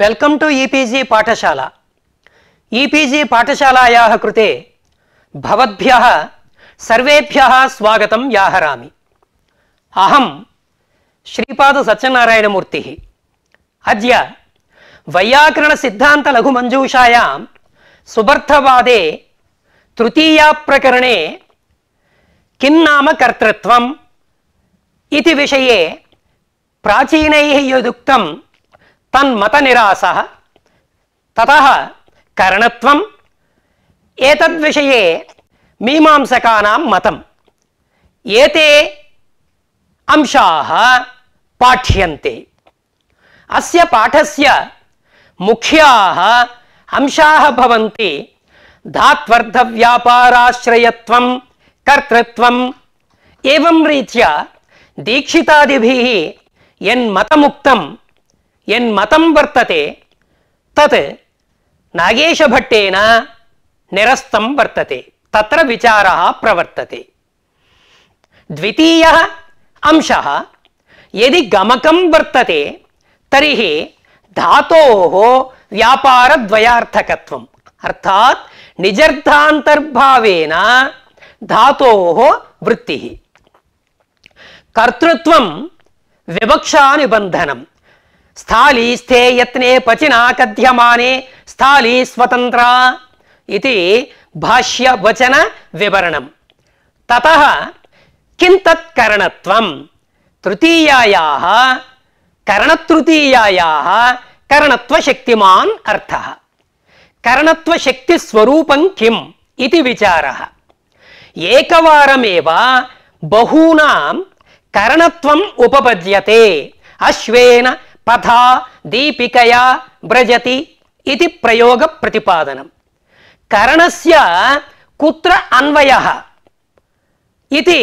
welcome to E P G Pathshala E P जी पाठशालायाः कृते भवद्भ्यः सर्वेभ्यः स्वागतं व्याहरामि अहं श्रीपादसत्यनारायणमूर्तिः अद्य वैयाकरणसिद्धान्तलघुमञ्जूषायां सुबर्थवादे तृतीयाप्रकरणे किं नाम कर्तृत्वम् इति विषये प्राचीनैः तन्मतनिरासः ततः करणत्वम् एतद्विषये मीमांसकानां मतम् एते अंशाः पाठ्यन्ते अस्य पाठस्य मुख्याः अंशाः भवन्ति धात्वर्थव्यापाराश्रयत्वं कर्तृत्वम् एवं रीत्या दीक्षितादिभिः यन्मतमुक्तं यन्मतं वर्तते तत् नागेशभट्टेन निरस्तं वर्तते तत्र विचारः प्रवर्तते द्वितीयः अंशः यदि गमकं वर्तते तर्हि धातोः व्यापारद्वयार्थकत्वम् अर्थात् निजर्थान्तर्भावेन धातोः वृत्तिः कर्तृत्वं विवक्षानुबन्धनं स्थालीस्थे यत्ने पचिना कथ्यमाने स्थाली स्वतंत्र इति भाष्य वचन विवरणम् ततः किं तत्करणत्वं तृतीयायाः करणतृतीयायाः करणत्वशक्तिमान् अर्थः करणत्वशक्तिस्वरूपं किम् इति विचारः एकवारमेव बहूनां करणत्वम् उपपद्यते अश्वेन पथा दीपिकया व्रजति इति प्रयोग प्रतिपादनम करणस्य कुत्र अन्वयः इति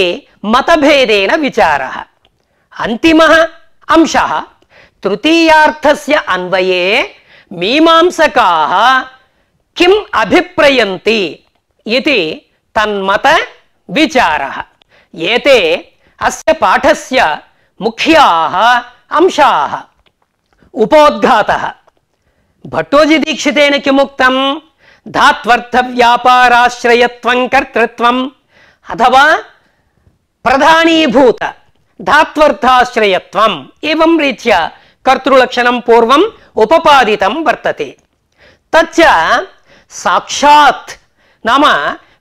मतभेदेन विचारः अन्तिमः अंशः तृतीयार्थस्य अन्वये मीमांसकाः किम् अभिप्रयन्ति इति तन्मत विचारः एते अस्य पाठस्य मुख्याः अंशाः उपोद्घातः भट्टोजिदीक्षितेन किमुक्तं धात्वर्थव्यापाराश्रयत्वं कर्तृत्वम् अथवा प्रधानीभूत धात्वर्थाश्रयत्वम् एवं रीत्या कर्तृलक्षण पूर्व उपपादितं वर्तते तच्च साक्षात् नाम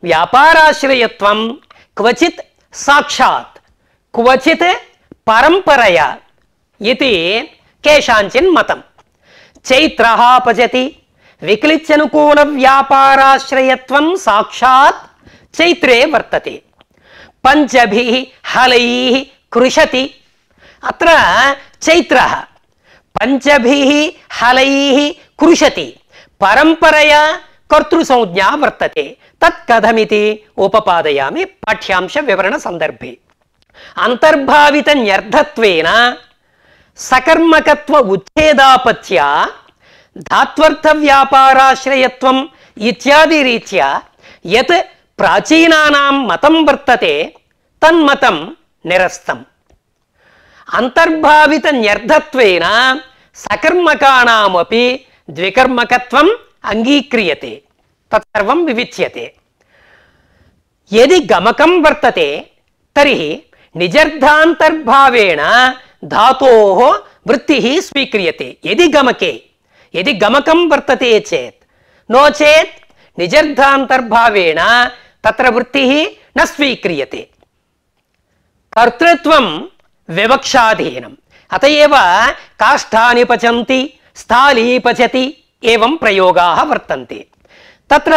व्यापाराश्रयत्वं क्वचि साक्षात् क्वचि परंपरया इति కేశాంచిన్ మతం చైత్రహాపజతి వికలిత్యనుకూల వ్యాపారాశ్రయత్వం సాక్షాత్ చైత్రే వర్తతి పంచభి హలై కృషతి అత్ర చైత్ర పంచభి హలై కృషతి పరంపరయ కర్తృ కర్తృసంజ్ఞా వర్తతే తత్ కథమితి ఉపపాదయామి పాఠ్యాంశ వివరణ సందర్భే అంతర్భావిత న్యర్థత్వేన सकर्मकत्व उच्छेदापत्त्या धात्वर्थव्यापाराश्रयत्वम् इत्यादिरीत्या यत् प्राचीनानां मतं वर्तते तन्मतं निरस्तम् अन्तर्भावितन्यर्थत्वेन सकर्मकाणामपि द्विकर्मकत्वम् अङ्गीक्रियते तत्सर्वं विविच्यते यदि गमकं वर्तते तर्हि निजर्थान्तर्भावेण धातोः वृत्तिः स्वीक्रीय यदि गमके यदि गमक वर्तते चेत् नो चेत् निजर्धान्तर्भावेण तत्र वृत्तिः न स्वीक्रियते कर्तृत्वं विवक्षाधीनम् अत एव काष्ठानि पचन्ति स्थाली पचति एवं प्रयोगाः वर्तन्ते तत्र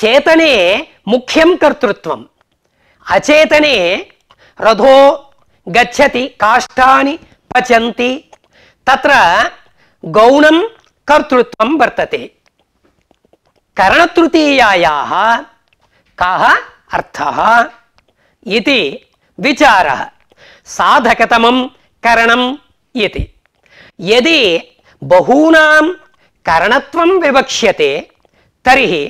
चेतने मुख्यं कर्तृत्वम् अचेतने रथो గచ్చతి కాష్టాని పచంతి తత్ర గౌణం కర్తృత్వం వర్తతే కరణతృతీయాయాः కः అర్థः ఇది విచారः సాధకతమం కరణం ఇది యది బహూనాం కరణత్వం వివక్ష్యతే తర్హి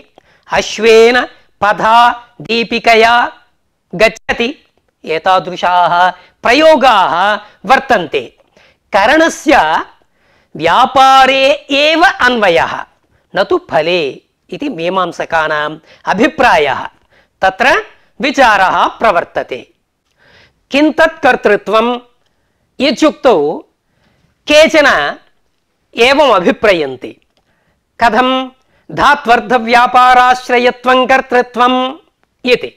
అశ్వేన పథా దీపికయా గచ్చతి एतादृशाः प्रयोगाः वर्तन्ते करणस्य व्यापारे एव अन्वयः न तु फले इति मीमांसकानाम् अभिप्रायः तत्र विचारः प्रवर्तते किं तत्कर्तृत्वम् इत्युक्तौ केचन एवम् अभिप्रयन्ति कथं धात्वर्थव्यापाराश्रयत्वं कर्तृत्वम् इति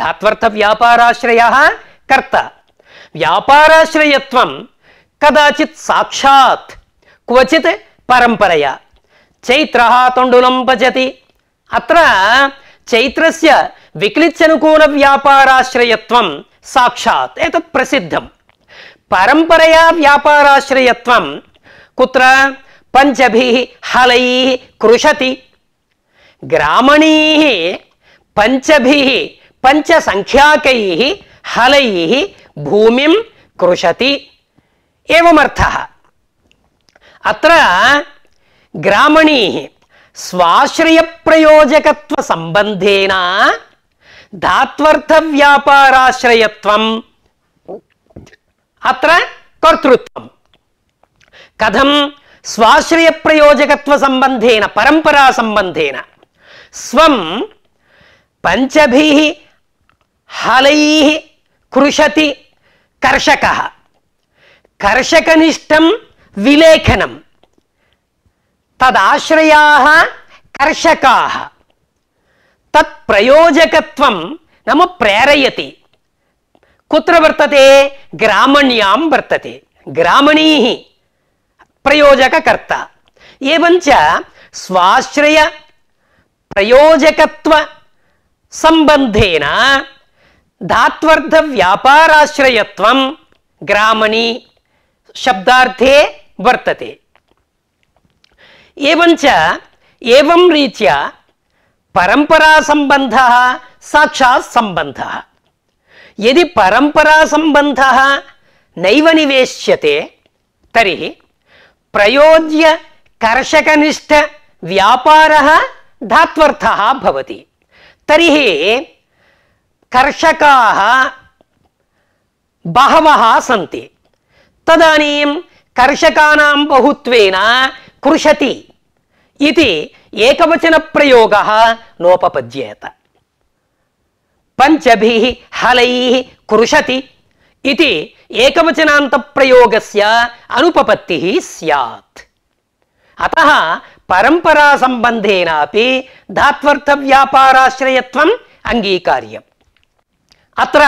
ధాత్వర్థ వ్యాపారాశ్రయ కర్త వ్యాపారాశ్రయత్వం కదాచిత్ సాక్షాత్ క్వచిత్ పరంపరయ చైత్ర తండులం భజతి అత్ర చైత్రస్య విక్లిత్యనుకూల వ్యాపారాశ్రయత్వం సాక్షాత్ ఏతత్ ప్రసిద్ధం పరంపరయా వ్యాపారాశ్రయత్వం కుత్ర పంచభి హలై కృషతి గ్రామణీ పంచభి पंच पञ्चसङ्ख्याकैः हलैः भूमिं कृशति एवमर्थः अत्र ग्रामणीः स्वाश्रयप्रयोजकत्वसम्बन्धेन धात्वर्थव्यापाराश्रयत्वम् अत्र कर्तृत्वं कथं परंपरा परम्परासम्बन्धेन स्व पंच हलै कृशति कर्षक कर्षकनिष्ठं विलेखन तदाश्रया कर्षका तत्प्रयोजकत्वं नाम प्रेरयति कुत्र वर्तते ग्रामण्यां वर्तते ग्रामणीः प्रयोजककर्ता एवञ्च स्वाश्रय प्रयोजकत्व संबंधेन धात्वर्थ व्यापाराश्रयत्वं ग्रामणि शब्दार्थे वर्तते एवञ्च एवं रीत्या संबंध साक्षात् सम्बन्धः यदि परम्परासम्बन्धः नैव निवेश्यते तर्हि प्रयोज्य कर्षकनिष्ठव्यापारः धात्वर्थः भवति तर्हि कर्षकाः बहवः सन्ति तदानीं कर्षकाणां बहुत्वेन कृषति इति एकवचनप्रयोगः नोपपद्येत पञ्चभिः हलैः कृषति इति ఏకవచనాంతప్రయోగస్య అనుపపత్తి సత్ అత పరంపరాసంబంధేనాపి ధాత్వర్థవ్యాపారాశ్రయత్వం అంగీకార్యం अत्र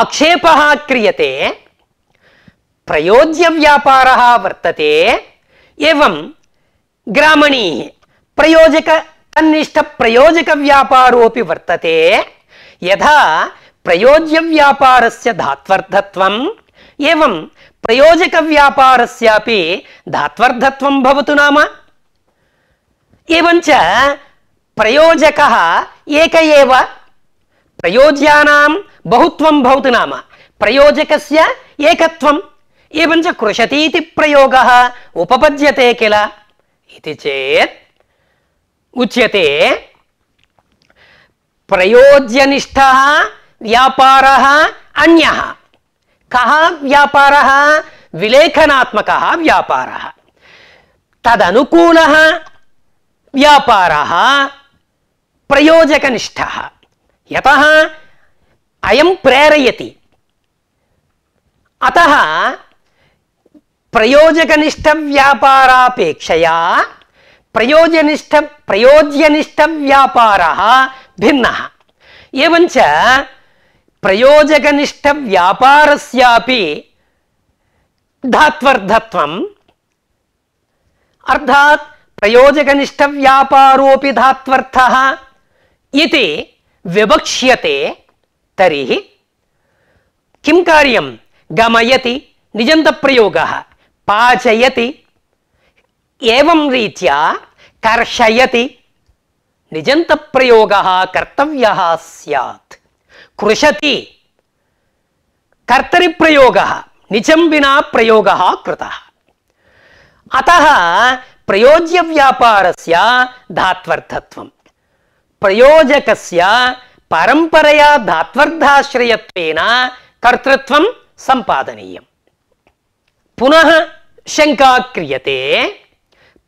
आक्षेपः क्रियते प्रयोज्यव्यापारः वर्तते एवं ग्रामणीः प्रयोजक अन्विष्टप्रयोजकव्यापारोऽपि वर्तते यथा प्रयोज्यव्यापारस्य धात्वर्थत्वम् एवं प्रयोजकव्यापारस्यापि धात्वर्थत्वं भवतु नाम एवञ्च प्रयोजकः एक एव प्रयोज्यानाम बहुत्वं भवति नाम प्रयोजकस्य एकत्वं एवं च कृषति इति प्रयोगः उपपद्यते किल इति चेत् उच्यते प्रयोज्यनिष्ठः व्यापारः अन्यः कः व्यापारः विलेखनात्मकः व्यापारः तदनुकूलः व्यापारः प्रयोजकनिष्ठः यतः अयं प्रेरयति अतः प्रयोजकनिष्ठव्यापारापेक्षया प्रयोजनिष्ठ प्रयोज्यनिष्ठव्यापारः भिन्नः एवञ्च प्रयोजकनिष्ठव्यापारस्यापि धात्वर्थत्वम् अर्थात् प्रयोजकनिष्ठव्यापारोऽपि धात्वर्थः इति व्यवक्ष्यते तर्हि किं कार्यं गमयति निजन्तप्रयोगः पाचयति एवं रीत्या कर्षयति निजन्तप्रयोगः कर्तव्यः स्यात् कृशति कर्तरिप्रयोगः निजं विना प्रयोगः कृतः अतः प्रयोज्यव्यापारस्य धात्वर्थत्वम् प्रयोजकस्य परंपरया धात्वर्धाश्रयत्वेन कर्तृत्वं संपादनीयम् पुनः शंका क्रियते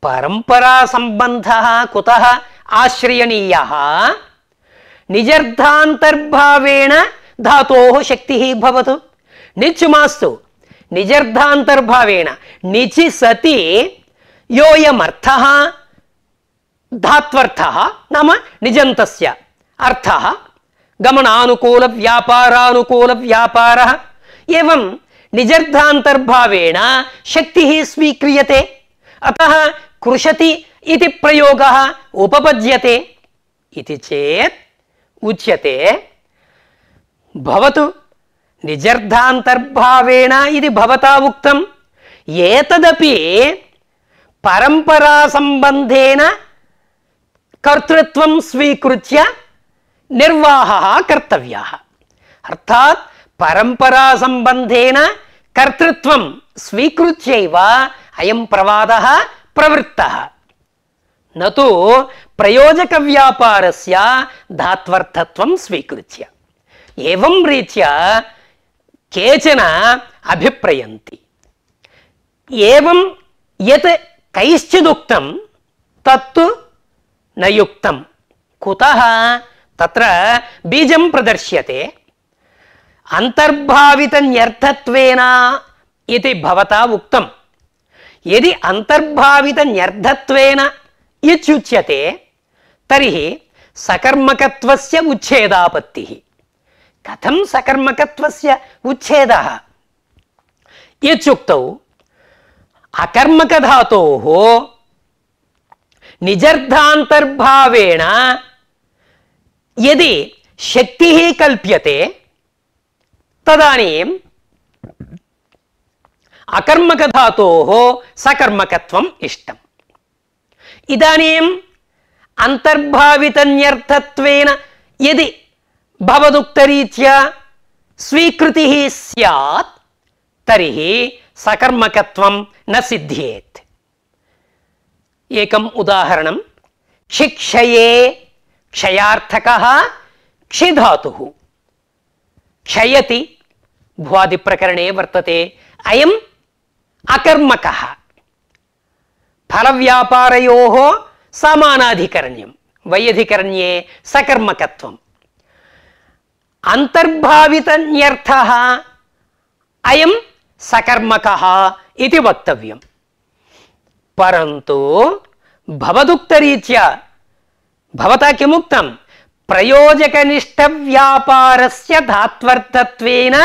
परंपरा कुतः आश्रयणीयः निजर्धान्तर्भावेण धातोः शक्तिः भवतु निच् मास्तु निजर्धान्तर्भावेण निचि सति ధాత్వర్థ నామ నిజంతస్య అర్థ గమనానుకూల వ్యాపారానుకూల వ్యాపార ఏం నిజర్థాంతర్భావేణ శక్తి స్వీక్రియతే అత కృషతి ఇది ప్రయోగ ఉపపద్యతే ఇది చేత్ ఉచ్యతే భవతు నిజర్థాంతర్భావేణ ఇది భవతా ఉక్తం ఏతదపి పరంపరా సంబంధేన కర్తృత్వం స్వీకృత్య నిర్వాహ కర్తవ్య అర్థాత్ పరంపరా సంబంధేన కర్తృత్వం స్వీకృత్యవ అయం ప్రవాద ప్రవృత్త నతు ప్రయోజక వ్యాపారస్య ధాత్వర్థత్వం స్వీకృత్య ఏం రీత్యా కేచన అభిప్రయంతి ఏం ఎత్ కైశ్చిదుక్తం తత్తు न युक्तं कुतः तत्र बीजं प्रदर्श्यते अन्तर्भावितन्यर्थत्वेन इति भवता उक्तं यदि अन्तर्भावितन्यर्थत्वेन इत्युच्यते तर्हि सकर्मकत्वस्य उच्छेदापत्तिः कथं सकर्मकत्वस्य उच्छेदः इत्युक्तौ अकर्मकधातोः निजर्धान्तर्भावेण यदि शक्तिः कल्प्यते तदानीम् अकर्मकधातोः सकर्मकत्वम् इष्टम् इदानीम् अन्तर्भावितन्यर्थत्वेन यदि भवदुक्तरीत्या स्वीकृतिः स्यात् तर्हि सकर्मकत्वं न सिद्ध्येत् एकम् उदाहरणं क्षिक्षये क्षयाथक क्षिधा क्षयति भुवादिप्रकरणे वर्तते अयम् अकर्मकः फलव्यापारयोः समानाधिकरण्यं वैयधिकरण्ये सकर्मक अन्तर्भावितन्यर्थः अयं सकर्मकः इति పరంతు భవదుక్తరీత్యా భవతా కిముక్తం ప్రయోజక నిష్ట వ్యాపారస్య ధాత్వర్థత్వేన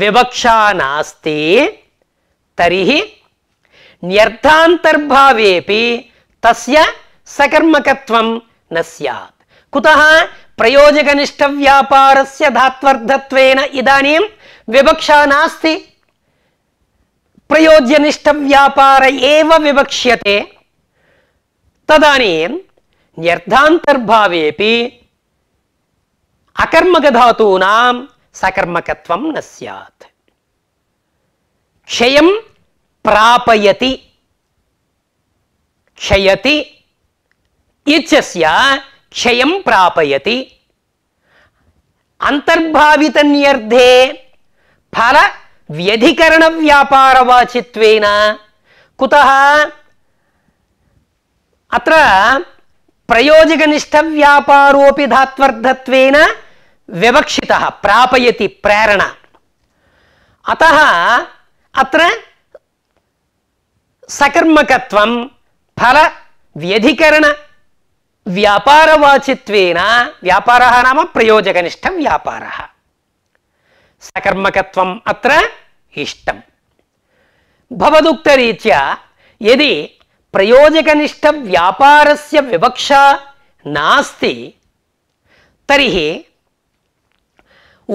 వివక్ష నాస్తి తరిహి న్యర్థాంతర్భావేపి తస్య సకర్మకత్వం న సత్ కుతః ప్రయోజకనిష్ట వ్యాపారస్య ధాత్వర్థత్వేన ఇదానీం వివక్ష నాస్తి प्रयोज्यनिष्ठ व्यापार एव विवक्ष्यते तदानीं न्यर्थान्तर्भावेपि अकर्मकधातूनां सकर्मकत्वं न स्यात् क्षयं प्रापयति क्षयति इत्यस्य क्षयं प्रापयति अन्तर्भावितन्यर्थे फल व्यधिकरणव्यापारवाचित्वेन कुतः अत्र प्रयोजकनिष्ठव्यापारोऽपि धात्वर्थत्वेन व्यवक्षितः प्रापयति प्रेरणा अतः अत्र सकर्मकत्वं फलव्यधिकरणव्यापारवाचित्वेन व्यापारः नाम प्रयोजकनिष्ठव्यापारः सकर्मकत्वम् अत्र इष्टं भवदुक्तरीत्या यदि प्रयोजकनिष्ठव्यापारस्य विवक्षा नास्ति तर्हि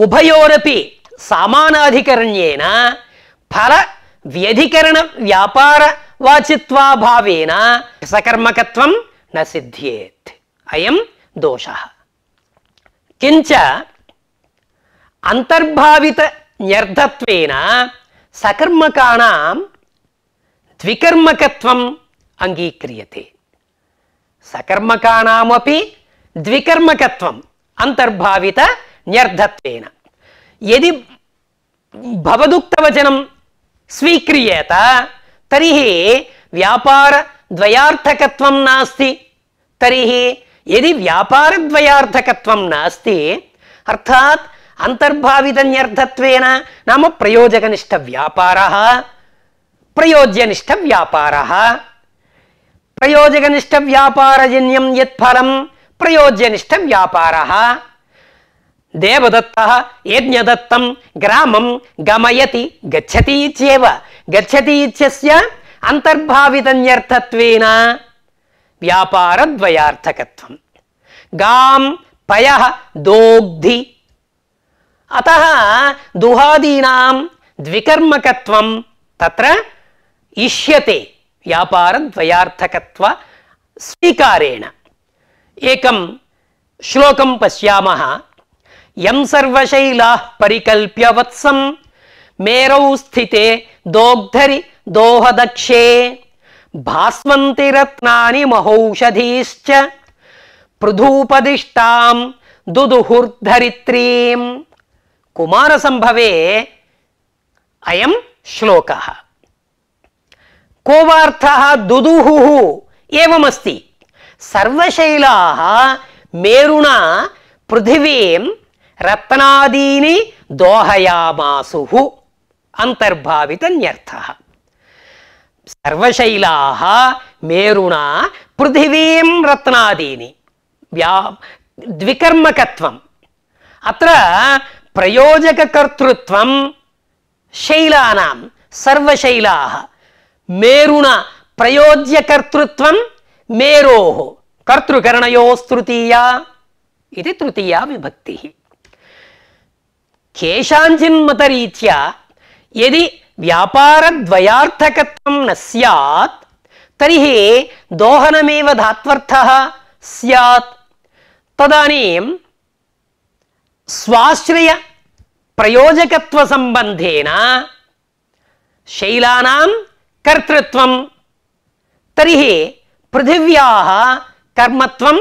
उभयोरपि सामानाधिकरण्येन फलव्यधिकरणव्यापारवाचित्वाभावेन सकर्मकत्वं न सिद्ध्येत् अयं दोषः किञ्च अन्तर्भावित న్యర్థత్వేన సకర్మకాణం ద్వికర్మకత్వం అంగీక్రియతే సకర్మకాణమపి ద్వికర్మకత్వం అంతర్భావిత న్యర్థత్వేన యది భవదుక్తవచనం స్వీక్రియేత తర్హి వ్యాపారద్వయార్థకత్వం నాస్తి తర్హి यदि व्यापारद्वयार्थकत्वं नास्ति अर्थात् అంతర్భావితన్యర్థత్వేన నామ ప్రయోజకనిష్ట వ్యాపార ప్రయోజ్యనిష్ట వ్యాపార ప్రయోజకనిష్ట వ్యాపారజన్యం యత్ఫలం ప్రయోజ్యనిష్ట వ్యాపార దేవదత్త యజ్ఞదత్తం గ్రామం గమయతి గచ్చతి ఇచ్చేవ గచ్చతి ఇచ్చస్య అంతర్భావితన్యర్థత్వేన వ్యాపారద్వయార్థకత్వం గాం పయ దోగ్ధి अतः दुहादीनां द्विकर्मकत्वं तत्र इष्यते व्यापारद्वयार्थकत्व स्वीकारेण एकं श्लोकं पश्यामः यं सर्वशैलाः परिकल्प्य वत्सं मेरौ स्थिते दोग्धरी दोहदक्षे भास्वन्ति रत्नानि महौषधीश्च पृथूपदिष्टां दुदुहुर्धरित्रीम् కుమారసంభవే అయం శ్లోక కోవార్థ దుదుహు ఏమస్తి సర్వశైలా మేరుణ పృథివీం రత్నాదీని దోహయామాసు అంతర్భావితన్యర్థ సర్వశైలా మేరుణ పృథివీం రత్నాదీని వ్యా ద్వికర్మకత్వం అత్ర प्रयोजककर्तृत्वं शैलानां सर्वशैलाः मेरुणा प्रयोज्यकर्तृत्वं मेरोः कर्तृकर्णयोस्तृतीया इति तृतीया विभक्तिः केषाञ्चिन्मतरीत्या यदि व्यापारद्वयार्थकत्वं न स्यात् तर्हि दोहनमेव धात्वर्थः स्यात् तदानीं స్వాశ్రయ ప్రయోజకత్వ సంబంధేన శైలానాం కర్తృత్వం తర్హి పృథివ్యా కర్మత్వం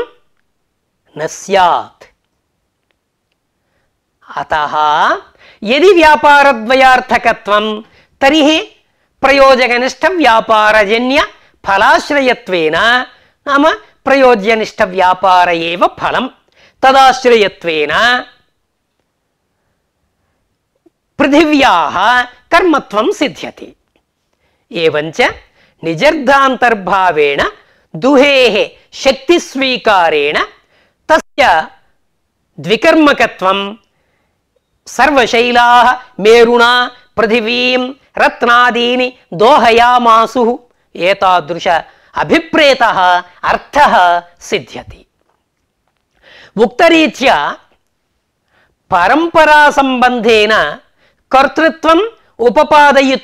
నస్యాత్ అత ఎది వ్యాపారద్వయార్థకత్వం తర్హి ప్రయోజకనిష్ట వ్యాపారజన్య ఫలాశ్రయత్వేన నామ ప్రయోజ్యనిష్ట వ్యాపార ఏవ ఫలం తదాశ్రయత్వేన पृथिव्या कर्मत्वं सिद्ध्यति एवञ्च निजर्धान्तर्भावेण दुहेः शक्तिस्वीकारेण तस्य द्विकर्मकत्वं सर्वशैलाः मेरुणा पृथिवीं रत्नादीनि दोहयामासुः एतादृश अभिप्रेतः अर्थः सिद्ध्यति उक्तरीत्या परम्परासम्बन्धेन कर्तृत्व उपपादय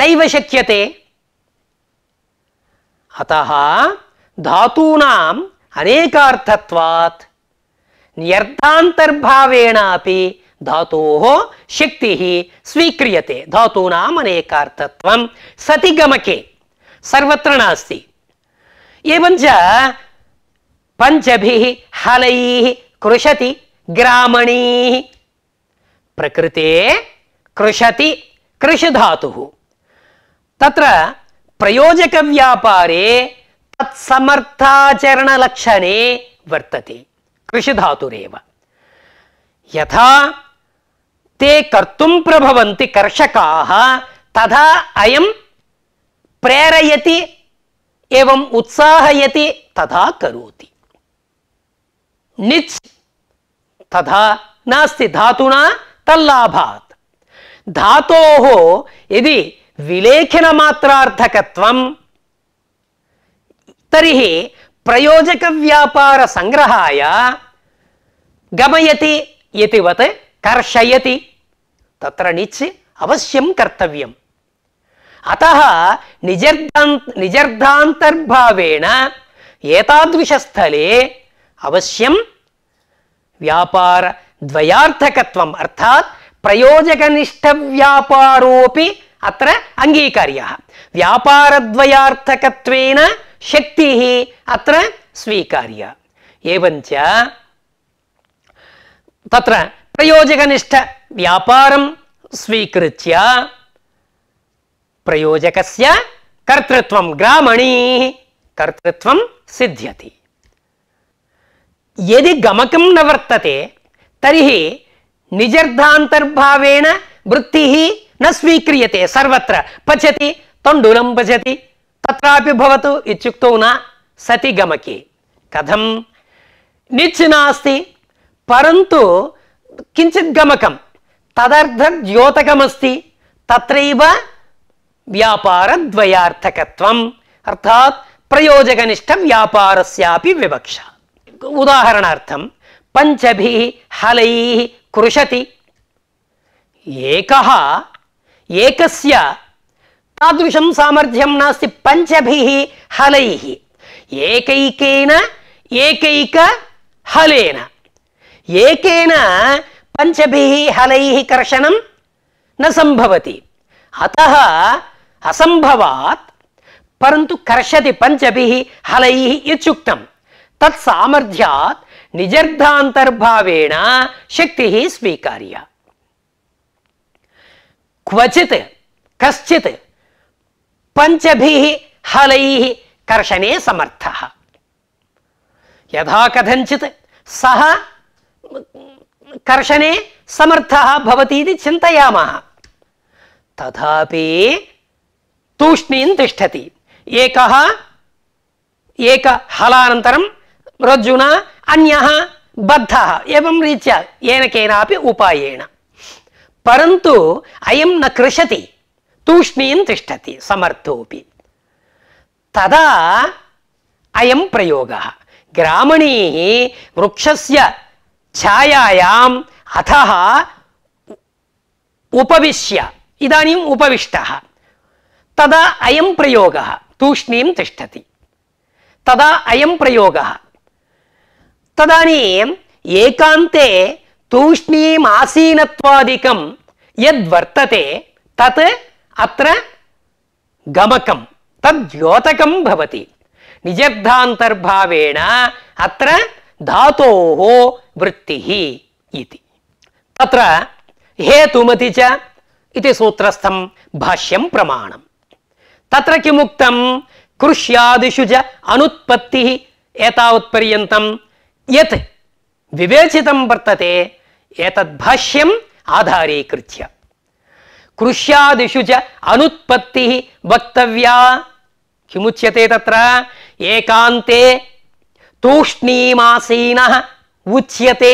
नैव शक्यते अतः धातूना अनेकार्थत्वात् न्यर्थान्तर्भावेण शक्ति स्वीक्रीय शक्तिः स्वीक्रियते सति गमके सर्वत्र नास्ति एवञ्च पञ्चभिः हलैः कृशति ग्रामणीः प्रकृते कृशति कृषधातुः तत्र प्रयोजकव्यापारे तत्समर्थाचरणलक्षणे वर्तते कृषधातुरेव यथा ते कर्तुं प्रभवन्ति कर्षकाः तथा अयं प्रेरयति एवं उत्साहयति तथा करोति निच् तथा नास्ति धातुना तल्लाभात् धा यदि विलेखनमात्रार्थकत्वं तर्हि प्रयोजकव्यापारसङ्ग्रहाय गमयति इतिवत् कर्षयति तत्र णिच् अवश्यं कर्तव्यम् अतः निजर्धान्त निजर्धान्तर्भावेण एतादृशस्थले अवश्यं व्यापारद्वयार्थकत्वम् अर्थात् प्रयोजकनिष्ठव्यापारोऽपि अत्र अङ्गीकार्यः व्यापारद्वयार्थकत्वेन शक्तिः अत्र स्वीकार्या एवञ्च तत्र प्रयोजकनिष्ठव्यापारं स्वीकृत्य प्रयोजकस्य कर्तृत्वं ग्रामणीः कर्तृत्वं सिद्ध्यति यदि गमकं न वर्तते तर्हि निजर्धान्तर्भावेण वृत्तिः न स्वीक्रियते सर्वत्र पचति तण्डुलं पचति तत्रापि भवतु इत्युक्तौ न सति गमके कथं निच् नास्ति परन्तु किञ्चित् गमकं तदर्थद्योतकमस्ति तत्रैव व्यापारद्वयार्थकत्वम् अर्थात् प्रयोजकनिष्ठव्यापारस्यापि विवक्षा उदाहरणार्थं पञ्चभिः हलैः कृशति एकः एकस्य तादृशं सामर्थ्यं नास्ति पञ्चभिः हलैः एकैकेन एकैकहलेन एकेन पञ्चभिः हलैः कर्षणं न सम्भवति अतः असम्भवात् परन्तु कर्षति पञ्चभिः हलैः इत्युक्तं तत्सामर्थ्यात् निजर्धान्तर्भावेण शक्तिः स्वीकार्या क्वचित् कश्चित् पञ्चभिः हलैः कर्षणे समर्थः यथा कथञ्चित् सः कर्षणे समर्थः भवति इति चिन्तयामः तथापि तूष्णीं तिष्ठति एकः एक रज्जुना अन्यः बद्धः एवं रीत्या येन केनापि उपायेन परन्तु अयं न कृशति तूष्णीं तिष्ठति समर्थोऽपि तदा अयं प्रयोगः ग्रामणीः वृक्षस्य छायायाम् अधः उपविश्य इदानीम् उपविष्टः तदा अयं प्रयोगः तूष्णीं तिष्ठति तदा अयं प्रयोगः तदानीम् एकान्ते तूष्णीम् तत् अत्र गमकं तद्योतकं भवति निजर्धान्तर्भावेण अत्र धातोः वृत्तिः इति तत्र हेतुमति च इति सूत्रस्थं भाष्यं प्रमाणम् तत्र किमुक्तं कृष्यादिषु च अनुत्पत्तिः एतावत्पर्यन्तं यत् विवेचितं वर्तते एतद्भाष्यम् आधारीकृत्य कृष्यादिषु च अनुत्पत्तिः वक्तव्या किमुच्यते तत्र एकान्ते तूष्णीमासीनः उच्यते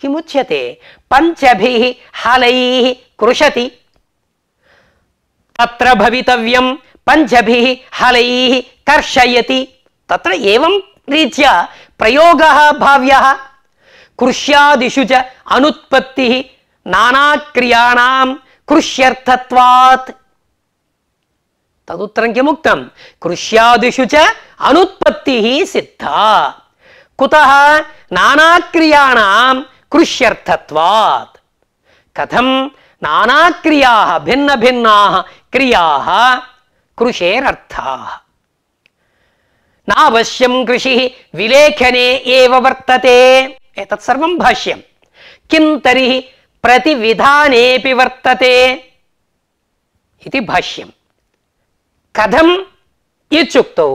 किमुच्यते पञ्चभिः हलैः कृशति तत्र भवितव्यं पञ्चभिः हलैः कर्षयति तत्र एवं रीत्या प्रयोग भाव्य कृष्यादिषु च अनुत्पत्तिः कृष्यर्थवात् कृष्यर्थत्वात् तदुत्तरं किमुक्तं कृष्यादिषु च अनुत्पत्तिः सिद्धा कुतः नानाक्रियाणां कृष्यर्थत्वात् कथं नानाक्रियाः भिन्नभिन्नाः क्रियाः कृशेरर्थाः नावश्यं कृषि विलेखने एव वर्तते एतत् सर्वं भाष्यं किं तर्हि प्रतिविधानेऽपि वर्तते इति भाष्यं कथम् इत्युक्तौ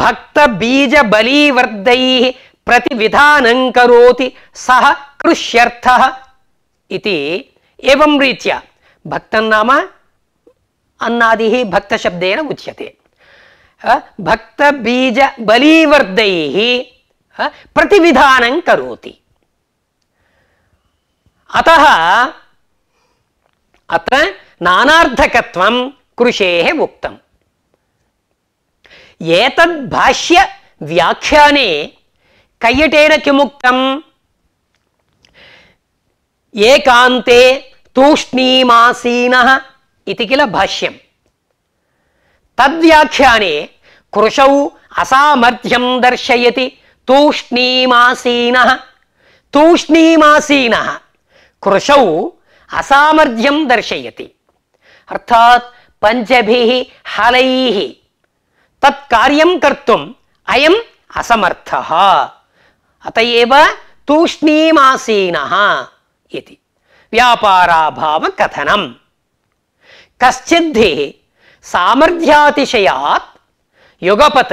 भक्तबीजबलीवर्दैः प्रतिविधानं करोति सः कृष्यर्थः इति एवं रीत्या भक्तं नाम अन्नादिः भक्तशब्देन उच्यते बलिवर्द प्रतिविधानं करोति अतः अत्र नानार्थकत्वं कृषेः उक्तम् एतद्भाष्यव्याख्याने कय्यटेन किमुक्तम् एकान्ते तूष्णीमासीनः इति किल भाष्यं तद्व्याख्याने कृशौ असामर्थ्यं दर्शयति तूष्णीमासीनः तूष्णीमासीनः कृशौ असामर्थ्यं दर्शयति अर्थात् पञ्चभिः हलैः तत् कार्यं कर्तुम् अयम् असमर्थः अत तूष्णीमासीनः इति व्यापाराभावकथनम् कश्चिद्भिः सामर्थ्यातिशयात् युगपत्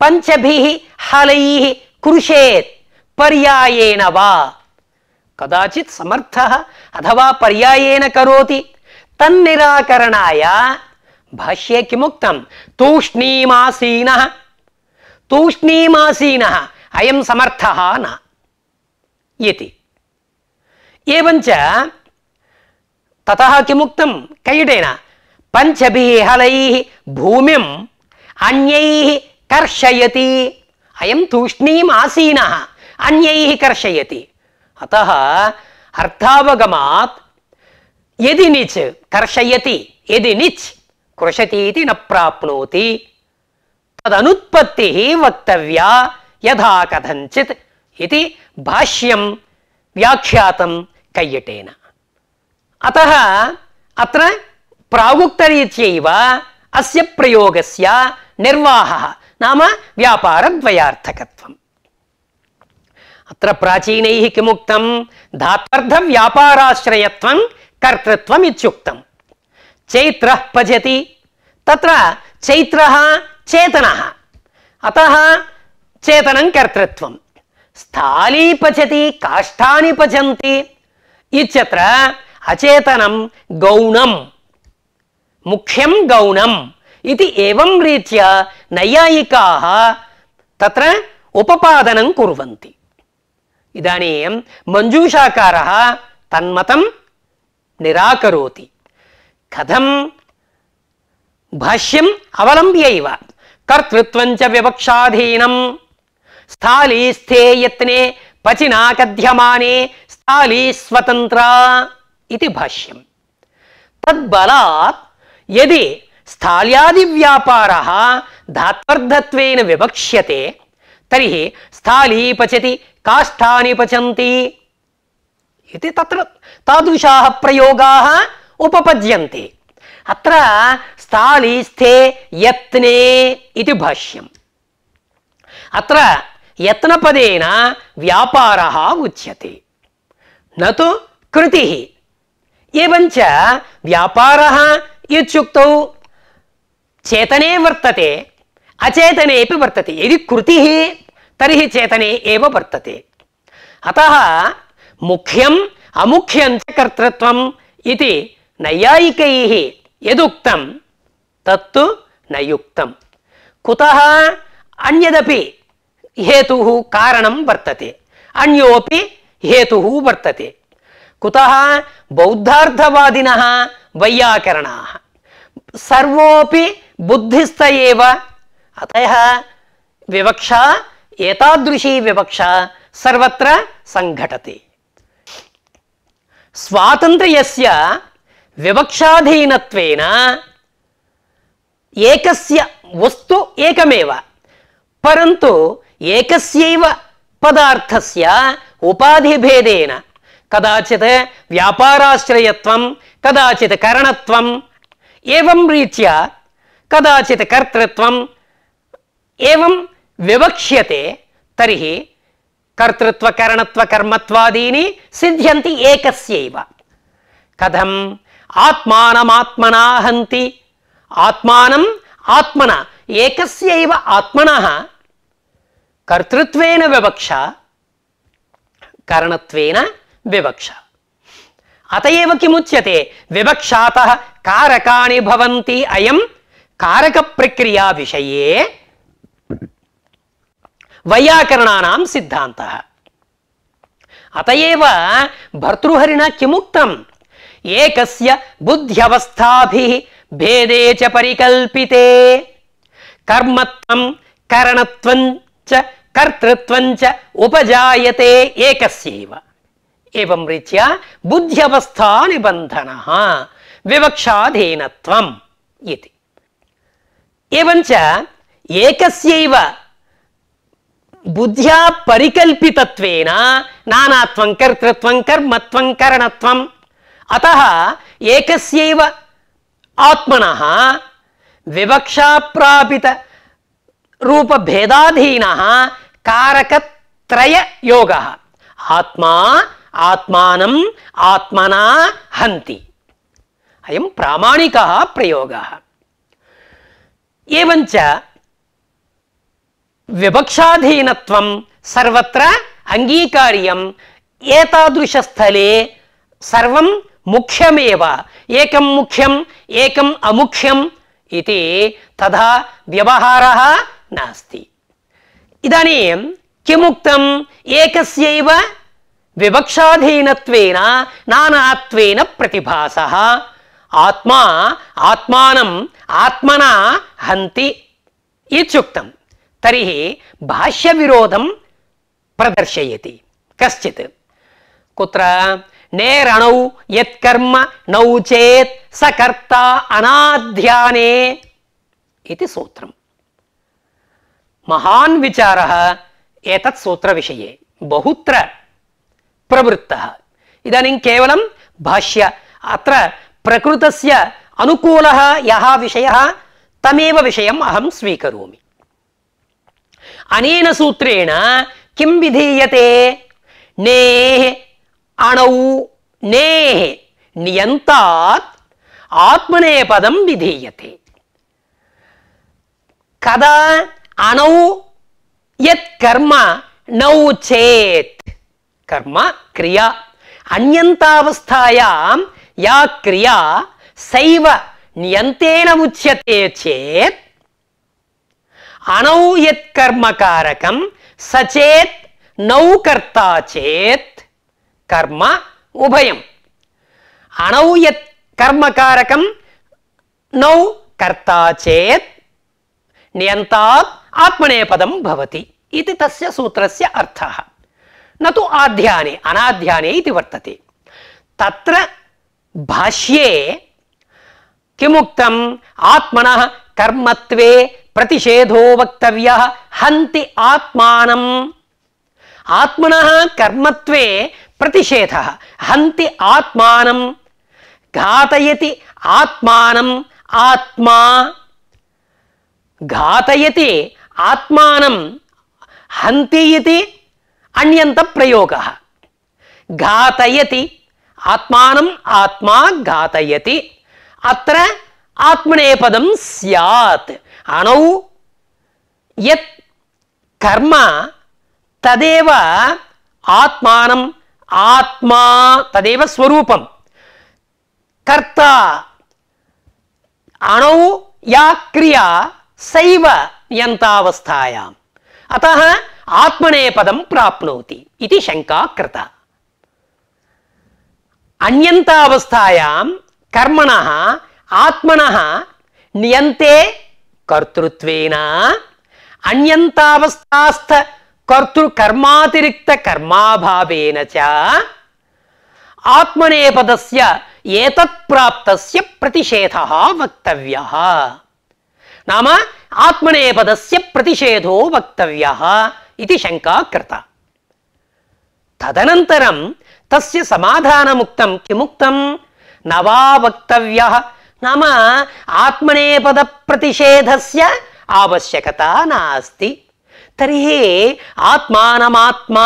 पञ्चभिः हलैः कुरुषेत् पर्यायेण वा कदाचित् समर्थः अथवा पर्यायेण करोति तन्निराकरणाय भाष्ये किमुक्तं तूष्णीमासीनः तूष्णीमासीनः अयं समर्थः न इति एवञ्च ततः किमुक्तं कैडेन पञ्चभिः हलैः भूमिं अन्यैः कर्षयति अयं तूष्णीम् आसीनः अन्यैः अतः अर्थावगमात् यदि निच् कर्षयति यदि निच् कृशति न प्राप्नोति तदनुत्पत्ति वक्तव्या यथा कथञ्चित् इति भाष्यं व्याख्यातं कैयटेन अतः अत्र प्रागुक्तरीत्यैव अस्य प्रयोगस्य निर्वाह नाम व्यापारद्वयार्थकत्वम् अत्र प्राचीनैः किमुक्तं धात्वर्थव्यापाराश्रयत्वं कर्तृत्वम् इत्युक्तम् चैत्रः भजति तत्र चैत्रः चेतनः अतः चेतन कर्तृत्व स्थाली पचति काष्ठानि पचन्ति इत्यत्र गौण गौणं मुख्यं इति एवं रीत्या नैयायिकाः तत्र उपपादनं कुर्वन्ति इदानीं मञ्जूषाकारः तन्मतं निराकरोति कथं भाष्यम् अवलम्ब्यैव कर्तृत्वञ्च विवक्षाधीनं स्थालीस्थे यत्ने पचिना स्थाली स्थालीस्वतन्त्रा इति भाष्यं तद्बलात् यदि स्थाल्यादिव्यापारः धात्वर्थत्वेन विवक्ष्यते तर्हि स्थाली पचति काष्ठानि पचन्ति इति तत्र तादृशाः प्रयोगाः उपपद्यन्ते अत्र स्थाली स्थे यत्ने इति भाष्यम् अत्र यत्नपदेन व्यापारः उच्यते न तु कृतिः एवञ्च व्यापारः इत्युक्तौ चेतने वर्तते अचेतने वर्तते यदि कृति तरी चेतने एव वर्तते अतः मुख्यम अमुख्यं च कर्तृत्वम् इति नैयायिकैः यदुक्तं तत्तु न युक्तं कुतः अन्यदपि हेतुः कारणं वर्तते अन्योपि हेतुः वर्तते कुतः बौद्धार्थवादिनः वैयाकरणाः सर्वोपि बुद्धिस्त एव अतः विवक्षा एतादृशी विवक्षा सर्वत्र सङ्घटते स्वातन्त्र्यस्य विवक्षाधीनत्वेन एकस्य वस्तु एकमेव परन्तु एकस्यैव पदार्थस्य उपाधिभेदेन कदाचित् व्यापाराश्रयत्वं कदाचित् करणत्वम् एवं रीत्या कदाचित् कर्तृत्वम् एवं विवक्ष्यते तर्हि कर्तृत्वकरणत्वकर्मत्वादीनि सिद्ध्यन्ति एकस्यैव कथम् आत्मानमात्मना हन्ति आत्मानम् आत्मना एकस्यैव आत्मनः कर्तृत्वेन विवक्षा करणत्वेन विवक्षा अत एव किमुच्यते विवक्षातः कारकाणि भवन्ति अयम् कारक प्रक्रिया वैयाकरणानां सिद्धान्तः अत एव भर्तृहरिणा किमुक्तम् एकस्य बुद्ध्यवस्थाभिः भेदे च परिकल्पिते कर्मत्वं करणत्वं च कर्तृत्वं च उपजायते एकस्यैव एवं रीत्या बुद्ध्यवस्थानिबन्धनः विवक्षाधीनत्वम् इति एवं एकस्यैव बुद्ध्या परिकल्पितत्वेन नानात्वं कर्तृत्वं कर्मत्वं करणत्वम् अतः एकस्यैव आत्मनः विवक्षाप्रापितरूपभेदाधीनः कारकत्रययोगः आत्मा ఆత్మానం ఆత్మనా హంతి అయం ప్రామాణిక ప్రయోగ एवञ्च विवक्षाधीनत्वं सर्वत्र अङ्गीकार्यम् एतादृशस्थले सर्वं मुख्यमेव एकं मुख्यम् एकम् अमुख्यम् इति तथा व्यवहारः नास्ति इदानीं किमुक्तम् एकस्यैव विवक्षाधीनत्वेन नानात्वेन प्रतिभासः ఆత్మా ఆత్మానం ఆత్మన హంతి ఇత్యుక్తం తర్హి భాష్యవిరోధం ప్రదర్శయతి కశ్చిత్ కుత్ర నేరణౌ యత్కర్మ నౌ చేత్ సకర్త అనాధ్యానే ఇది సూత్రం మహాన్ విచార ఏతత్ సూత్ర విషయే బహుత్ర ప్రవృత్త ఇదానీం కేవలం భాష్య అత్ర ಪ್ರಕೃತಸ್ಯ ಅನುಕೂಲ ಯಹ ವಿಷಯ ತಮೇವ ವಿಷಯ ಅಹಂ ಸ್ವೀಕರೋಮಿ ಅನೇನ ಸೂತ್ರೇಣ ಕಿಂ ವಿಧೀಯತೆ ನೇಹ್ ಅಣೌ ನೇಹ್ ನಿಯಂತಾತ್ ಆತ್ಮನೇಪದಂ ವಿಧೀಯತೆ ಕದಾ ಅಣೌ ಯತ್ ಕರ್ಮ ನೌ ಚೇತ್ ಕರ್ಮ ಕ್ರಿಯಾ ಅನ್ಯಂತಾವಸ್ಥಾಯಾಂ या क्रिया सैव नियन्तेन उच्यते चेत् अणौ यत्कर्मकारकं स चेत् नौ कर्ता चेत् कर्म उभयम् अणौ यत् कर्मकारकं नौ कर्ता चेत् नियन्तात् आत्मनेपदं भवति इति तस्य सूत्रस्य अर्थः न तु आध्याने अनाध्याने इति वर्तते तत्र भाष्ये किमुक्तम् आत्मनः कर्मत्वे प्रतिषेधो वक्तव्यः हन्ति आत्मानम् आत्मनः कर्मत्वे प्रतिषेधः हन्ति आत्मानम् घातयति आत्मानम् आत्मा घातयति आत्मानं हन्ति इति अन्यन्तप्रयोगः घातयति ஆத்மானம் ஆத்மா காதயதி அத்த ஆத்மநேபதம் சியாத் அணௌ எத் கர்ம ததேவ ஆத்மானம் ஆத்மா ததேவ ஸ்வரூபம் கர்த்தா அணௌ या क्रिया सैव यन्तावस्थायाम् अतः आत्मनेपदं प्राप्नोति इति शङ्का कृता அந்யந்தாவஸ்தாயாம் கர்மணா ஆத்மனா நியந்தே கர்த்திருத்வேன அந்யந்தாவஸ்தாஸ்த கர்த்திரு கர்மாதிரிக்த கர்மாபாவேன ஆத்மநேபதஸ்ய ஏதத் பிராப்தஸ்ய பிரதிஷேதா வக்தவ்யா நாம ஆத்மநேபதஸ்ய பிரதிஷேதோ வக்தவ்யா இது சங்கா கிருதா ததனந்தரம் తస్య సమాధానముక్తం కిముక్తం నవా వక్తవ్య నామ ఆత్మనేపద ప్రతిషేధస్య ఆవశ్యకత నాస్తి తర్హి ఆత్మానమాత్మా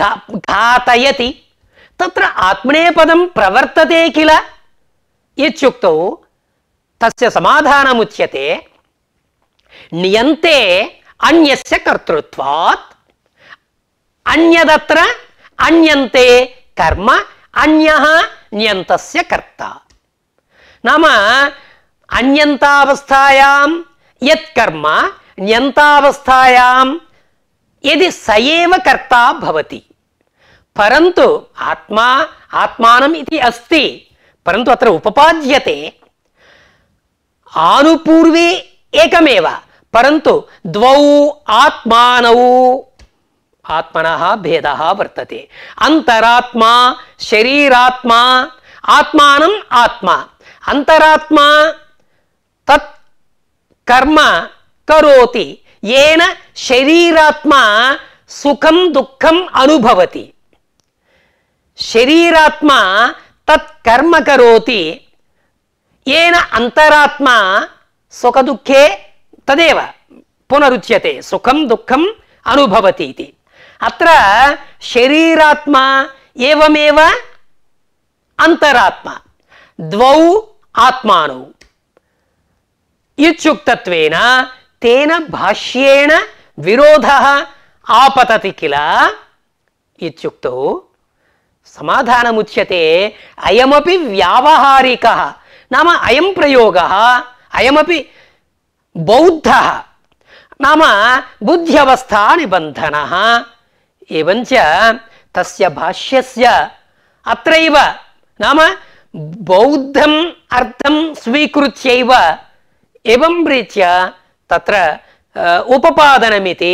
ఘాతయతి తత్ర ఆత్మనేపదం ప్రవర్తతే కిల ఇత్యుక్తౌ తస్య సమాధానముచ్యతే నియంతే అన్యస్య కర్తృత్వాత్ అన్యదత్ర అన్యంతే कर्म अन्यः ण्यन्तस्य कर्ता नाम अन्यन्तावस्थायां यत्कर्म ण्यन्तावस्थायां यदि स एव कर्ता भवति परन्तु आत्मा आत्मानम् इति अस्ति परंतु अत्र उपपाद्यते आनुपूर्वे एकमेव परन्तु द्वौ आत्मानौ आत्मन भेद वर्तते अन्तरात्मा शरीरात्मा आत्मानम् आत्मा अन्तरात्मा तत् कर्म करोति येन शरीरात्मा सुखं दुःखम् अनुभवति शरीरात्मा तत् कर्म करोति येन अन्तरात्मा सुखदुःखे तदेव पुनरुच्यते सुखं दुःखम् अनुभवति इति अत्र शरीरात्मा एवमेव अंतरात्मा द्वौ आत्मानौ इत्युक्तत्वेन तेन भाष्येण विरोधः आपतति किल इत्युक्तौ समाधानमुच्यते अयमपि व्यावहारिकः नाम अयं प्रयोगः अयमपि बौद्धः नाम बुद्ध्यवस्था निबन्धनः एवञ्च तस्य भाष्यस्य अत्रैव नाम बौद्धम् अर्थं स्वीकृत्यैव एवं रीत्या तत्र उपपादनमिति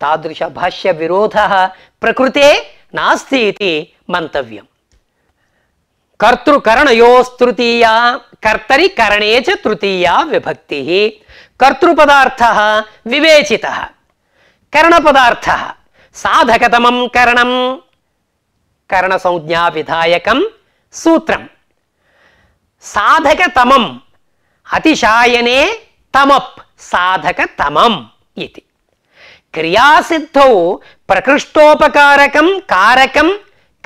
तादृशभाष्यविरोधः प्रकृते नास्ति इति मन्तव्यम् कर्तृकरणयोस्तृतीया कर्तरि करणे च तृतीया विभक्तिः कर्तृपदार्थः विवेचितः करणपदार्थः சாதகதமம் கரணம் கரண சௌஜா விதாயகம் சூத்திரம் சாதகதமம் அதிசாயனே தமப் சாதகதமம் இது క్రియాసిద్ధౌ ప్రకృష్టోపకారకం కారకం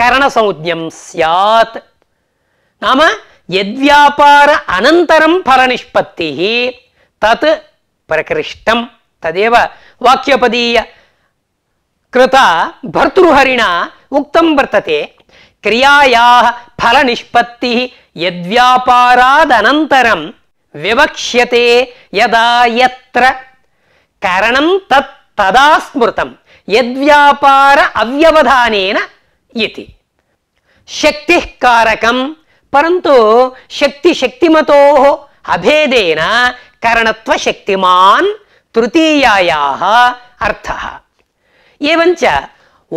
కరణసంజ్ఞం సత్ నామ యద్వ్యాపార అనంతరం ఫలనిష్పత్తి తత్ ప్రకృష్టం తదేవ వాక్యోపదీయ कृता भर्तृहरिणा उक्तं वर्तते क्रियायाः फलनिष्पत्तिः यद्व्यापारादनन्तरं विवक्ष्यते यदा यत्र करणं तत् तदा स्मृतं यद्व्यापार अव्यवधानेन इति शक्तिः कारकं परन्तु शक्तिशक्तिमतोः अभेदेन करणत्वशक्तिमान् तृतीयायाः अर्थः एवञ्च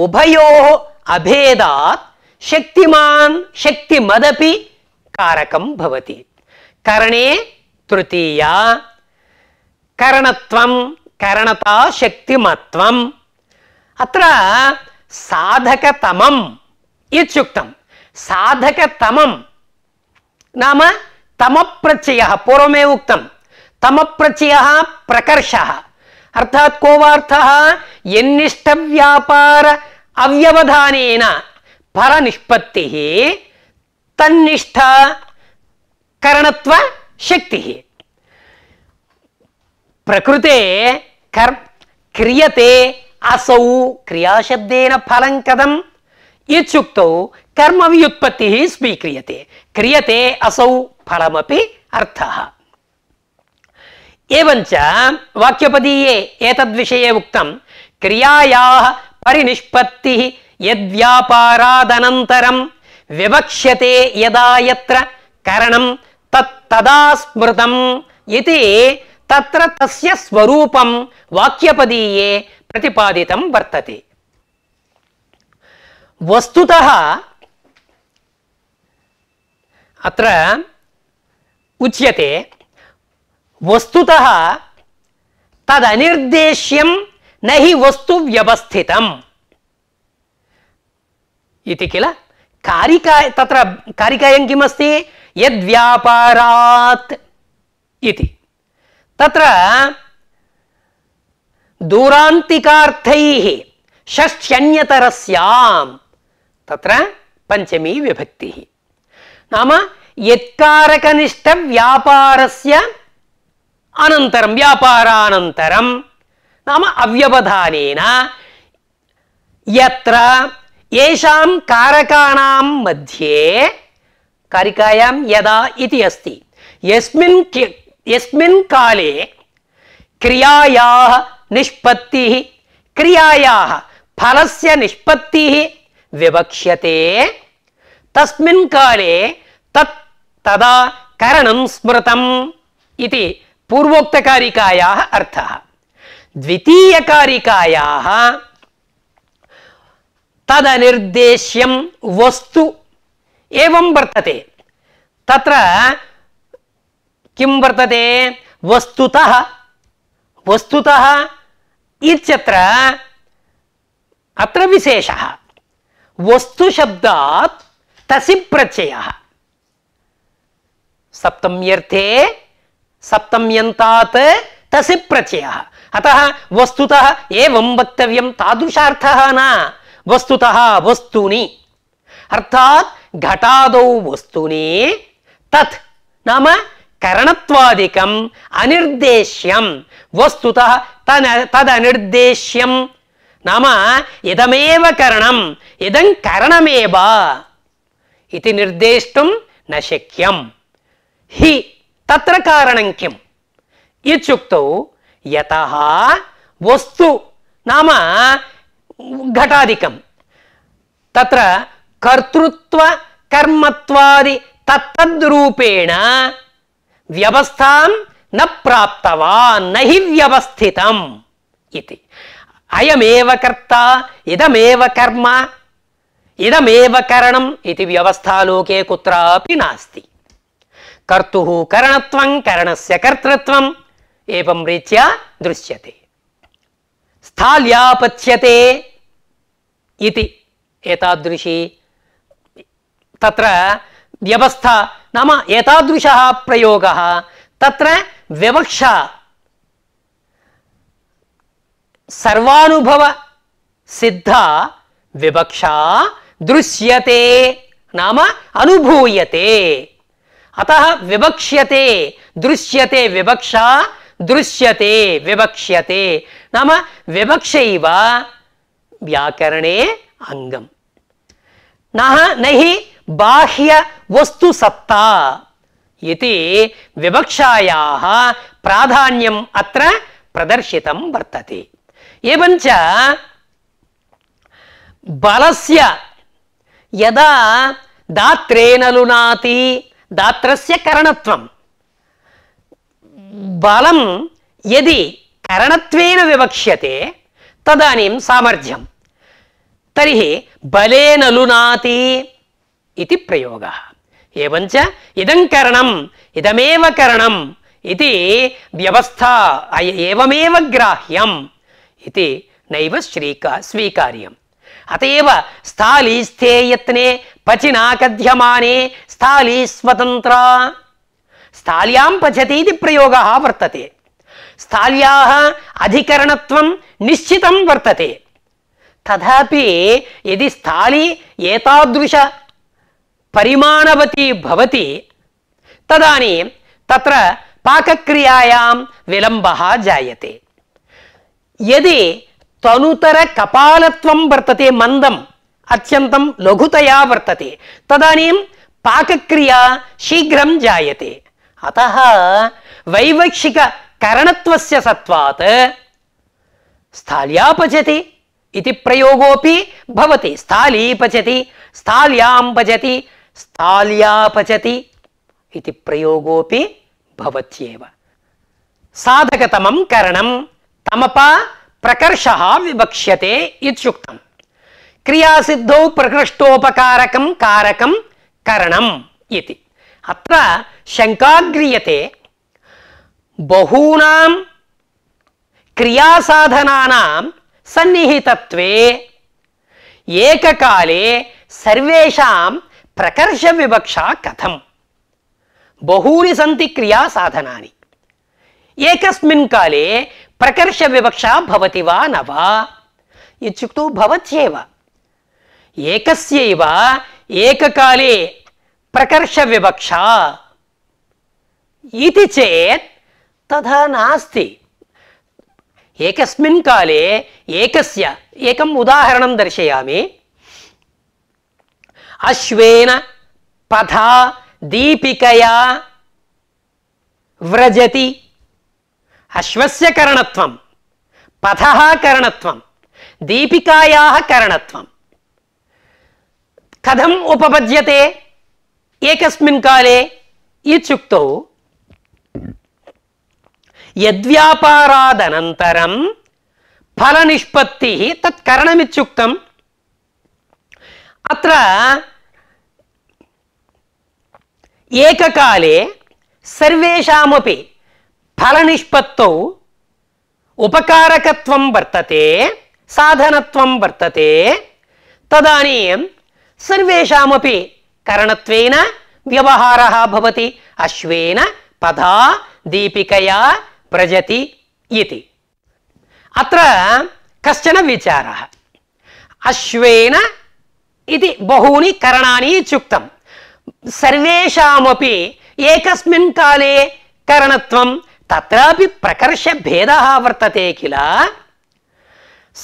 उभयोः अभेदात् शक्तिमान् शक्तिमदपि कारकं भवति करणे तृतीया करणत्वं करणता शक्तिमत्वम् अत्र साधकतमम् इत्युक्तं साधकतमं नाम तमप्रत्ययः पूर्वमेव उक्तं तमप्रत्ययः प्रकर्षः अर्थात को वार्थः यन्निष्ठ व्यापार अव्यवधानेन पर निष्पत्तिः तन्निष्ठ करणत्व शक्तिः प्रकृते कर् क्रियते असौ क्रियाशब्देन फलं कथम् कर्म कर्मव्युत्पत्तिः स्वीक्रियते क्रियते असौ फलमपि अर्थः एवञ्च वाक्यपदीये एतद्विषये उक्तं क्रियायाः परिनिष्पत्तिः यद्व्यापारादनन्तरं विवक्ष्यते यदा यत्र करणं तत् तदा स्मृतम् इति तत्र तस्य स्वरूपं वाक्यपदीये प्रतिपादितं वर्तते वस्तुतः अत्र उच्यते वस्तुतः तदनिर्देश्यम नहीं वस्तु व्यवस्थित किल कारिका तत्र कारिकायां किमस्ति यद्व्यापारात् इति तत्र दूरान्तिकार्थैः षष्ठ्यन्यतरस्यां तत्र पञ्चमी विभक्तिः नाम से అనంతరం వ్యాపారానంతరం నామ అవ్యవధానేన యత్ర ఏషాం కారకాణాం మధ్యే కారికాయాం యదా ఇది అస్తి ఎస్మిన్ ఎస్మిన్ కాలే క్రియాయా నిష్పత్తి క్రియాయా ఫలస్య నిష్పత్తి వివక్ష్యతే తస్మిన్ కాలే తత్ తదా కరణం స్మృతం ఇది पूर्वोक्तकारिकायाः अर्थः द्वितीयकारिकायाः तदनिर्देश्यं वस्तु एवं वर्तते तत्र किं वर्तते वस्तुतः वस्तुतः इत्यत्र अत्र विशेषः वस्तुशब्दात् तसि प्रत्ययः सप्तम्यर्थे సప్తమ్యంతాత్ తసి ప్రత్యయ అత వస్తుత ఏం వక్తవ్యం తాదృశార్థ నా వస్తుత వస్తుని అర్థాత్ ఘటాదౌ వస్తుని తత్ నామ కరణత్వాదికం అనిర్దేశ్యం వస్తుత తన తదనిర్దేశ్యం నామ ఇదమేవ కరణం ఇదం కరణమేవ ఇది నిర్దేష్టం నశక్యం హి తత్ర కారణం కిం ఇత్యుక్తౌ యత వస్తు నామ ఘటాధికం తత్ర కర్తృత్వ కర్మత్వాది తత్తద్రూపేణ వ్యవస్థాం న ప్రాప్తవా నహి వ్యవస్థితం ఇది అయమేవ కర్త ఇదమేవ కర్మ ఇదమేవ కరణం ఇది వ్యవస్థాలోకే కుత్రాపి నాస్తి कर्तु कर्णत्व कर्ण से कर्तृत्व एवं रीत्या दृश्यते स्थाल्यापच्यते इति एतादृशी व्यवस्था नाम एतादृशः प्रयोगः तत्र व्यवक्षा सर्वानुभव सिद्धा विवक्षा दृश्यते नाम अनुभूयते अतः विवक्ष्यते दृश्यते विवक्षा दृश्यते विवक्ष्यते नाम विवक्षैव व्याकरणे अङ्गम् नः नहि बाह्य वस्तु सत्ता इति विवक्षायाः प्राधान्यम् अत्र प्रदर्शितं वर्तते एवञ्च बलस्य यदा दात्रेण लुनाति दात्रस्य करणत्वं बलं यदि करणत्वेन विवक्ष्यते तदानीं सामर्थ्यं तर्हि बलेन लुनाति इति प्रयोगः एवञ्च इदं करणम् इदमेव करणम् इति व्यवस्था एवमेव ग्राह्यम् इति नैव श्रीका स्वीकार्यम् अत एव स्थालीस्थेयत्ने పచి పచినాకధ్యమానే స్థాళీ స్వతంత్ర స్థాళ్యాం పచతీతి ప్రయోగ వర్తతే స్థాళ్యా అధికరణత్వం నిశ్చితం వర్తతే తథాపి యది స్థాళీ ఏతాదృశ పరిమాణవతి భవతి తదనీం తత్ర పాకక్రియాయాం విలంబ జాయతే ఎది తనుతర కపాలత్వం వర్తతే మందం అత్యంతం లఘుతయా వర్తతే తదనీం పాకక్రియా శీఘ్రం జాయతే అత వైవక్షిక కరణత్వస్య సత్వాత్ స్థాళ్యా పచతి ఇది ప్రయోగోపి భవతి స్థాళీ పచతి స్థాళ్యాం పచతి స్థాళ్యా పచతి ఇది ప్రయోగోపి భవత్యేవ సాధకతమం కరణం తమప ప్రకర్ష వివక్ష్యతే ఇత్యుక్తం క్రియాసిద్ధౌ ప్రకృష్టోపకారకం కారకం కరణం ఇది అత్ర శంకాగ్రీయతే బహూనాం క్రియాసాధనానాం సన్నిహితత్వే ఏకకాలే సర్వేషాం ప్రకర్ష వివక్ష కథం బహూని సంతి క్రియా సాధనాని ఏకస్మిన్ కాలే ప్రకర్ష వివక్ష భవతి వా నవా ఇచ్చుక్తో భవత్యేవ ఏకస్యైవ ఏకకాలే ప్రకర్ష వివక్ష ఇది చేత్ తథా నాస్తి ఏకస్మిన్ కాలే ఏకస్య ఏకం ఉదాహరణం దర్శయామి అశ్వేన పథా దీపికయా వ్రజతి అశ్వస్య కరణత్వం పథ కరణత్వం దీపికాయా కరణత్వం कथम उपपद्यते एकस्मिन् काले इत्युक्तौ यद्व्यापारादनन्तरं फलनिष्पत्तिः तत् करणमित्युक्तम् अत्र एककाले सर्वेषामपि फलनिष्पत्तौ उपकारकत्वं वर्तते साधनत्वं वर्तते तदानीं సర్వేషామపి కరణత్వేన వ్యవహార అశ్వేన పదా దీపికయా ప్రజతి ఇది అత్ర కశ్చన విచార అశ్వేన ఇది బహూని కరణాని చుక్తం సర్వేషామపి ఏకస్మిన్ కాలే కరణత్వం తత్రాపి ప్రకర్ష భేద వర్తతే కిల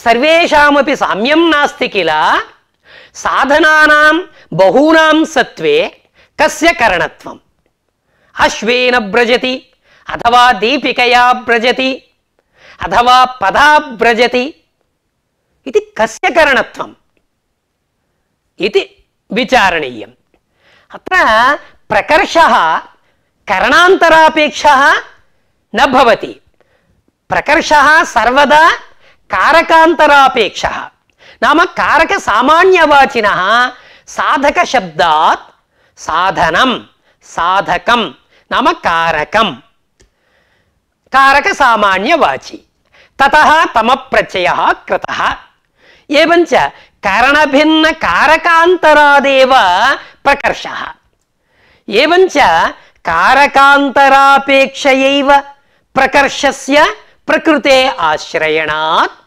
సర్వేషామపి సామ్యం నాస్తి కిలా సాధనానాం బహూనాం సత్వే కస్య కరణత్వం అశ్వేన వ్రజతి అథవా దీపికయా వ్రజతి అథవా పదా వ్రజతి ఇది కస్య కరణత్వం ఇది విచారణీయం అత్ర ప్రకర్ష కరణాంతరాపేక్ష నభవతి ప్రకర్ష సర్వదా కారకాంతరాపేక్ష नाम साधक साधकशब्दात् साधनं साधकं नाम कारकं कारकसामान्यवाचि ततः तमप्रत्ययः कृतः एवञ्च करणभिन्नकारकान्तरादेव प्रकर्षः एवञ्च कारकान्तरापेक्षयैव प्रकर्षस्य प्रकृते आश्रयणात्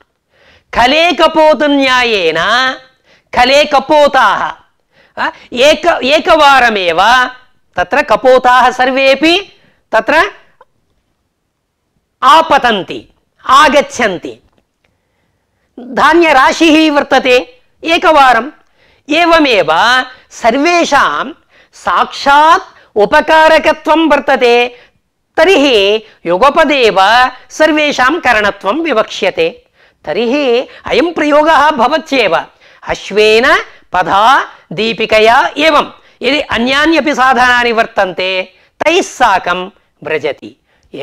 खले कपोत न्यायेन खले कपोताः एक एकवारमेव तत्र कपोताः सर्वेपि तत्र आपतन्ति आगच्छन्ति धान्यराशिः वर्तते एकवारम् एवमेव सर्वेषां साक्षात् उपकारकत्वं वर्तते तर्हि युगपदेव सर्वेषां करणत्वं विवक्ष्यते तर्हि अयं प्रयोगः अश्वेन पदा दीपिकया एवं यदि अन्यान्य साधना वर्तन्ते तैः साकं व्रजति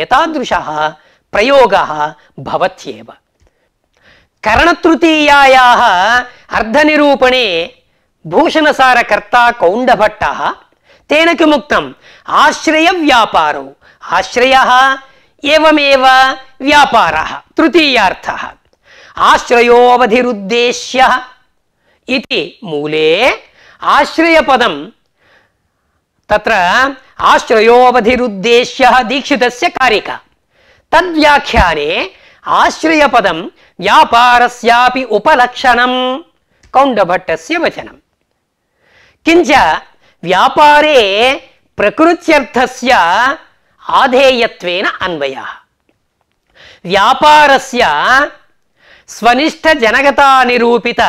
एतादृशः प्रयोगः भवत्येव करणतृतीयायाः अर्धनिरूपणे भूषणसारकर्ता कौण्डभट्टः तेन किमुक्तम् आश्रयव्यापारौ आश्रयः एवमेव व्यापारः तृतीयार्थः ఆశ్రయోవధిరుద్దేశ్య ఇది మూలే ఆశ్రయపదం తత్ర ఆశ్రయోవధిరుద్దేశ్య దీక్షితస్య కారిక తద్వ్యాఖ్యానే ఆశ్రయపదం వ్యాపారస్యాపి ఉపలక్షణం కౌండభట్టస్య వచనం కించ వ్యాపారే ప్రకృత్యర్థస్య ఆధేయత్వేన అన్వయ వ్యాపారస్య स्वनिष्ठ जनगता निरूपित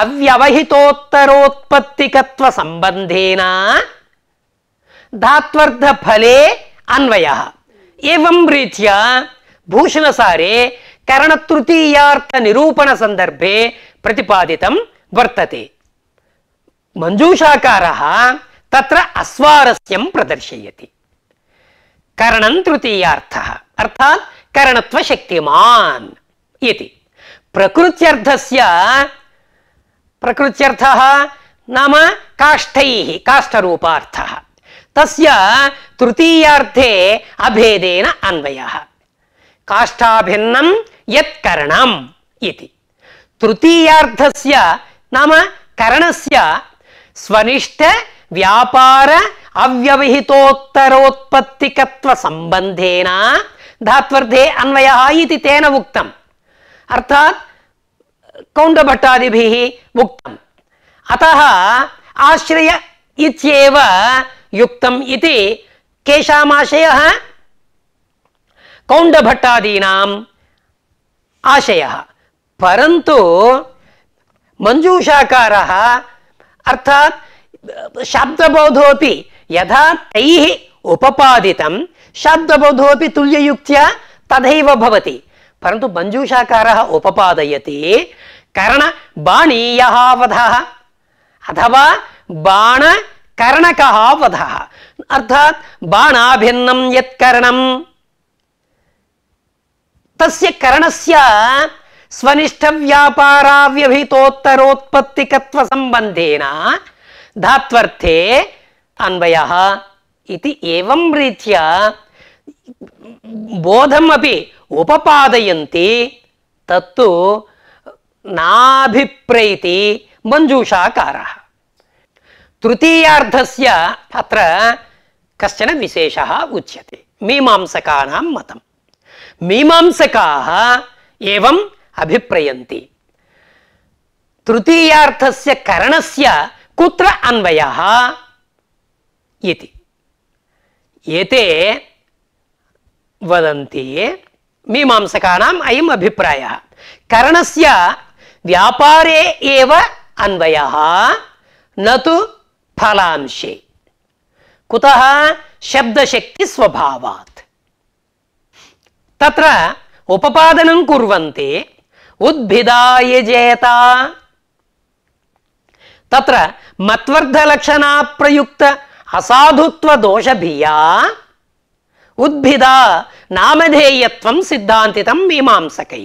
अव्यवहितोत्तरोत्पत्तिकत्व संबंधेन धात्वर्थ फले अन्वयः एवं रीत्या भूषणसारे करणतृतीयार्थ निरूपण संदर्भे प्रतिपादितं वर्तते मंजूषाकारः तत्र अस्वारस्यं प्रदर्शयति करणं तृतीयार्थः अर्थात् करणत्वशक्तिमान् इति प्रकृत्यर्थस्य प्रकृत्यर्थः नाम काष्ठैः काष्ठरूपार्थः तस्य तृतीयार्थे अभेदेन अन्वयः काष्ठाभिन्नं यत्करणम् इति तृतीयार्धस्य नाम करणस्य स्वनिष्ठ अव्यवहितोत्तरोत्पत्तिकत्वसम्बन्धेन धात्वर्थे अन्वयः इति तेन उक्तम् अर्थात् कौण्डभट्टादिभिः उक्तम् अतः आश्रय इत्येव युक्तम् इति केषामाशयः कौण्डभट्टादीनाम् आशयः परन्तु मञ्जूषाकारः अर्थात् शब्दबोधोऽपि यथा तैः उपपादितं शब्दबोधोऽपि तुल्ययुक्त्या तथैव भवति परन्तु मञ्जूषाकारः उपपादयति कर्णबाणीयः वधः अथवा बाणकर्णकः वधः अर्थात् बाणाभिन्नं यत्कर्णं तस्य कर्णस्य स्वनिष्ठव्यापाराव्यभितोत्तरोत्पत्तिकत्वसम्बन्धेन धात्वर्थे अन्वयः इति एवं रीत्या बोधम् अपि उपपादयन्ति तत्तु नाभिप्रैति मञ्जूषाकारः तृतीयार्धस्य अत्र कश्चन विशेषः उच्यते मीमांसकानां मतं मीमांसकाः एवम् अभिप्रयन्ति तृतीयार्थस्य करणस्य कुत्र अन्वयः इति एते वदन्ति मीमांसकानाम् अयम् अभिप्रायः करणस्य व्यापारे एव अन्वयः न तु फलांशे कुतः शब्दशक्तिस्वभावात् तत्र उपपादनं कुर्वन्ति उद्भिदाय जेता तत्र मत्वर्धलक्षणाप्रयुक्त असाधुत्वदोषभिया ఉద్భిద నామధేయత్వం సిద్ధాంతితం మీమాంసకై